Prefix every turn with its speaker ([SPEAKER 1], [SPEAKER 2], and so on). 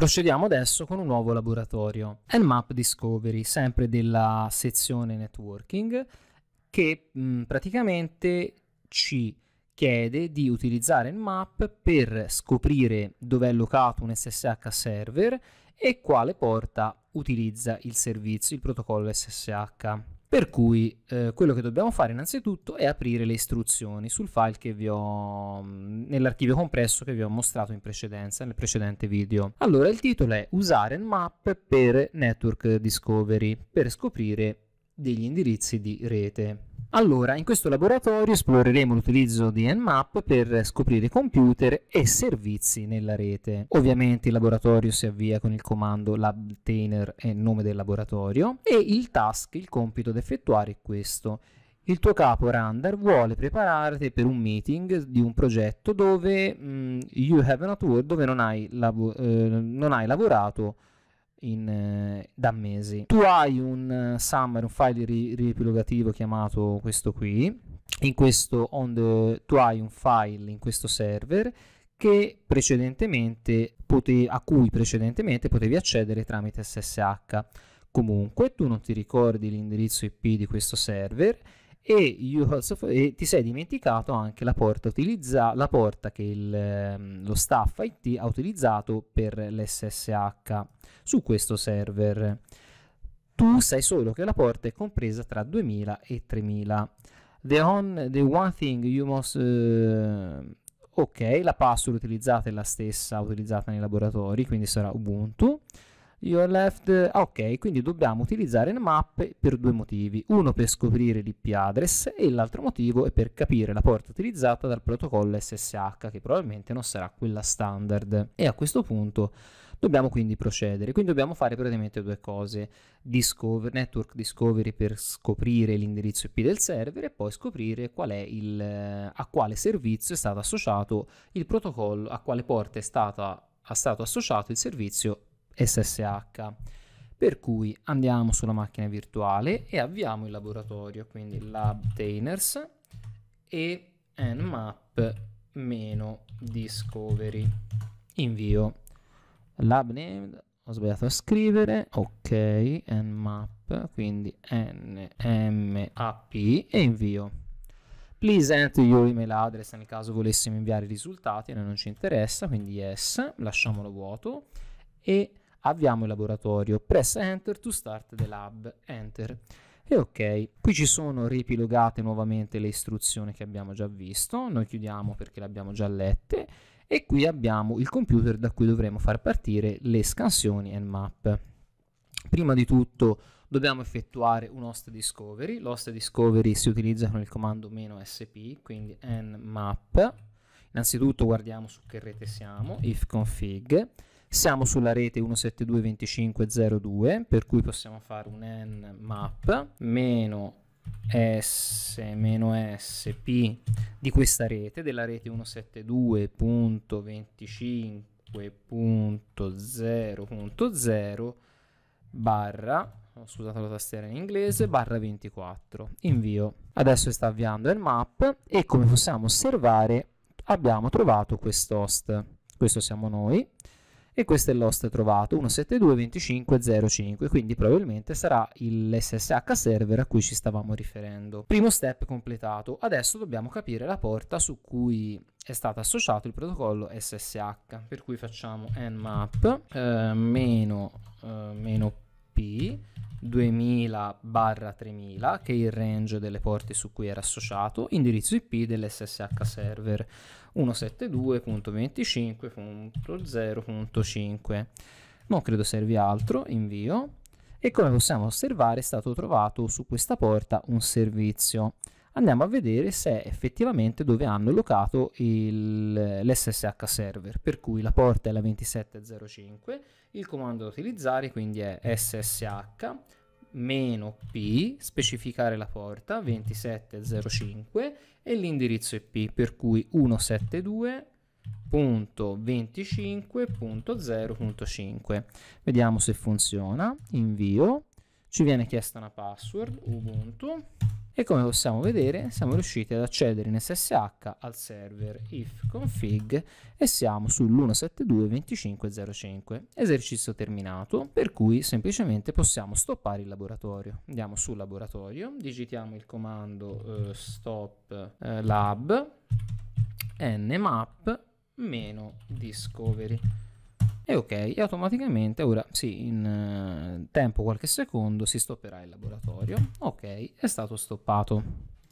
[SPEAKER 1] Procediamo adesso con un nuovo laboratorio, Nmap Discovery, sempre della sezione networking, che mh, mm, praticamente ci chiede di utilizzare Nmap per scoprire dove è locato un SSH server e quale porta utilizza il servizio, il protocollo SSH. Per cui eh, quello che dobbiamo fare innanzitutto è aprire le istruzioni sul file che vi ho mm, nell'archivio compresso che vi ho mostrato in precedenza nel precedente video. Allora il titolo è usare nmap per network discovery per scoprire degli indirizzi di rete. Allora, in questo laboratorio esploreremo l'utilizzo di Nmap per scoprire computer e servizi nella rete. Ovviamente il laboratorio si avvia con il comando labtainer e nome del laboratorio e il task, il compito da effettuare è questo. Il tuo capo Randar vuole prepararti per un meeting di un progetto dove mh, mm, you have not worked, dove non hai, eh, non hai lavorato in, eh, da mesi. Tu hai un uh, summer, un file ri- riepilogativo chiamato questo qui. In questo the, tu hai un file in questo server potevi, a cui precedentemente potevi accedere tramite SSH. Comunque tu non ti ricordi l'indirizzo IP di questo server e, also, e ti sei dimenticato anche la porta, utilizza, la porta che il, ehm, lo staff IT ha utilizzato per l'SSH su questo server. Tu ah. sai solo che la porta è compresa tra 2000 e 3000. The, on, the one thing you must... Uh, ok, la password utilizzata è la stessa utilizzata nei laboratori, quindi sarà Ubuntu your left... Ah, ok, quindi dobbiamo utilizzare le per due motivi. Uno per scoprire l'IP address e l'altro motivo è per capire la porta utilizzata dal protocollo SSH, che probabilmente non sarà quella standard. E a questo punto dobbiamo quindi procedere. Quindi dobbiamo fare praticamente due cose. Discover, network discovery per scoprire l'indirizzo IP del server e poi scoprire qual il, a quale servizio è stato associato il protocollo, a quale porta è, stata, è stato associato il servizio SSH. Per cui andiamo sulla macchina virtuale e avviamo il laboratorio, quindi labtainers e nmap-discovery. Invio lab name, ho sbagliato a scrivere, ok, nmap, quindi nmap e invio. Please enter your email address nel caso volessimo inviare i risultati, a noi non ci interessa, quindi yes, lasciamolo vuoto e avviamo il laboratorio, press enter to start the lab, enter. E ok, qui ci sono riepilogate nuovamente le istruzioni che abbiamo già visto, noi chiudiamo perché le abbiamo già lette e qui abbiamo il computer da cui dovremo far partire le scansioni and map. Prima di tutto dobbiamo effettuare un host discovery, l'host discovery si utilizza con il comando "-sp", quindi nmap. Innanzitutto guardiamo su che rete siamo, if config siamo sulla rete 172.25.02 per cui possiamo fare un n map meno s meno sp di questa rete, della rete 172.25.0.0 barra ho scusato la tastiera in inglese, barra 24, invio. Adesso sta avviando il map e come possiamo osservare abbiamo trovato quest'host. Questo siamo noi e questo è l'host trovato 172.25.05 quindi probabilmente sarà l'SSH server a cui ci stavamo riferendo. Primo step completato, adesso dobbiamo capire la porta su cui è stato associato il protocollo SSH per cui facciamo nmap eh, meno, eh, meno p 2000-3000, che è il range delle porte su cui era associato, indirizzo IP dell'SSH server 172.25.0.5. Non credo servi altro, invio. E come possiamo osservare è stato trovato su questa porta un servizio andiamo a vedere se effettivamente dove hanno locato il, l'SSH server, per cui la porta è la 2705, il comando da utilizzare quindi è ssh meno p, specificare la porta 2705 e l'indirizzo IP, per cui 172.25.0.5. Vediamo se funziona, invio, ci viene chiesta una password Ubuntu e come possiamo vedere siamo riusciti ad accedere in SSH al server if config e siamo sull'172.25.05 esercizio terminato per cui semplicemente possiamo stoppare il laboratorio andiamo sul laboratorio digitiamo il comando eh, stop eh, lab nmap meno discovery e ok, e automaticamente ora sì, in eh, tempo qualche secondo si stopperà il laboratorio. Ok, è stato stoppato.